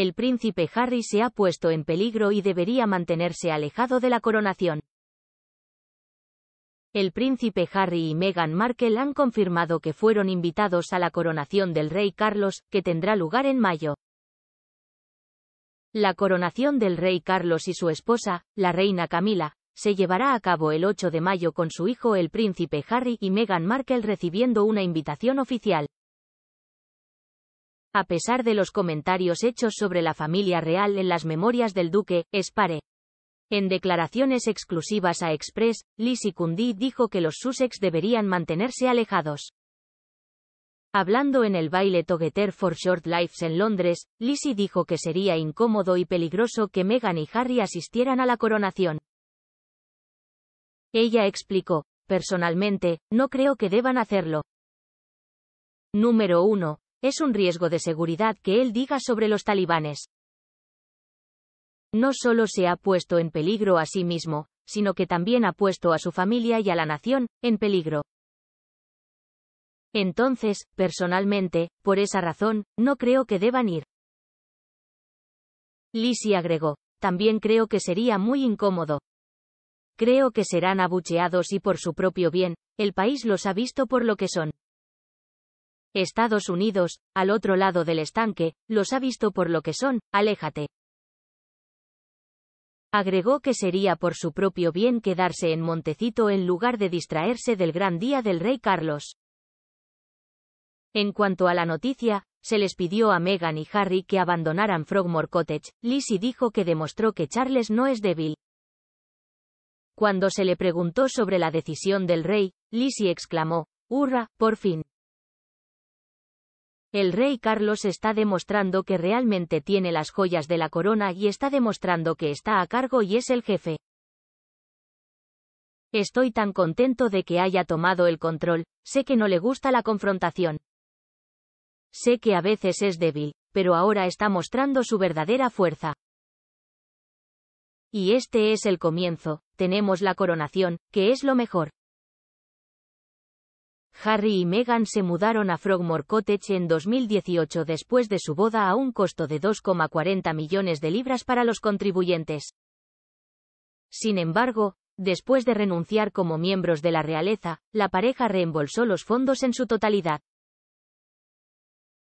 el príncipe Harry se ha puesto en peligro y debería mantenerse alejado de la coronación. El príncipe Harry y Meghan Markle han confirmado que fueron invitados a la coronación del rey Carlos, que tendrá lugar en mayo. La coronación del rey Carlos y su esposa, la reina Camila, se llevará a cabo el 8 de mayo con su hijo el príncipe Harry y Meghan Markle recibiendo una invitación oficial. A pesar de los comentarios hechos sobre la familia real en las memorias del duque, Spare. En declaraciones exclusivas a Express, Lizzie Cundy dijo que los Sussex deberían mantenerse alejados. Hablando en el baile Together for Short Lives en Londres, Lizzie dijo que sería incómodo y peligroso que Meghan y Harry asistieran a la coronación. Ella explicó, personalmente, no creo que deban hacerlo. Número 1. Es un riesgo de seguridad que él diga sobre los talibanes. No solo se ha puesto en peligro a sí mismo, sino que también ha puesto a su familia y a la nación, en peligro. Entonces, personalmente, por esa razón, no creo que deban ir. Lisi agregó, también creo que sería muy incómodo. Creo que serán abucheados y por su propio bien, el país los ha visto por lo que son. Estados Unidos, al otro lado del estanque, los ha visto por lo que son, aléjate. Agregó que sería por su propio bien quedarse en Montecito en lugar de distraerse del gran día del rey Carlos. En cuanto a la noticia, se les pidió a Meghan y Harry que abandonaran Frogmore Cottage, Lizzie dijo que demostró que Charles no es débil. Cuando se le preguntó sobre la decisión del rey, Lizzie exclamó, ¡Hurra, por fin! El rey Carlos está demostrando que realmente tiene las joyas de la corona y está demostrando que está a cargo y es el jefe. Estoy tan contento de que haya tomado el control, sé que no le gusta la confrontación. Sé que a veces es débil, pero ahora está mostrando su verdadera fuerza. Y este es el comienzo, tenemos la coronación, que es lo mejor. Harry y Meghan se mudaron a Frogmore Cottage en 2018 después de su boda a un costo de 2,40 millones de libras para los contribuyentes. Sin embargo, después de renunciar como miembros de la realeza, la pareja reembolsó los fondos en su totalidad.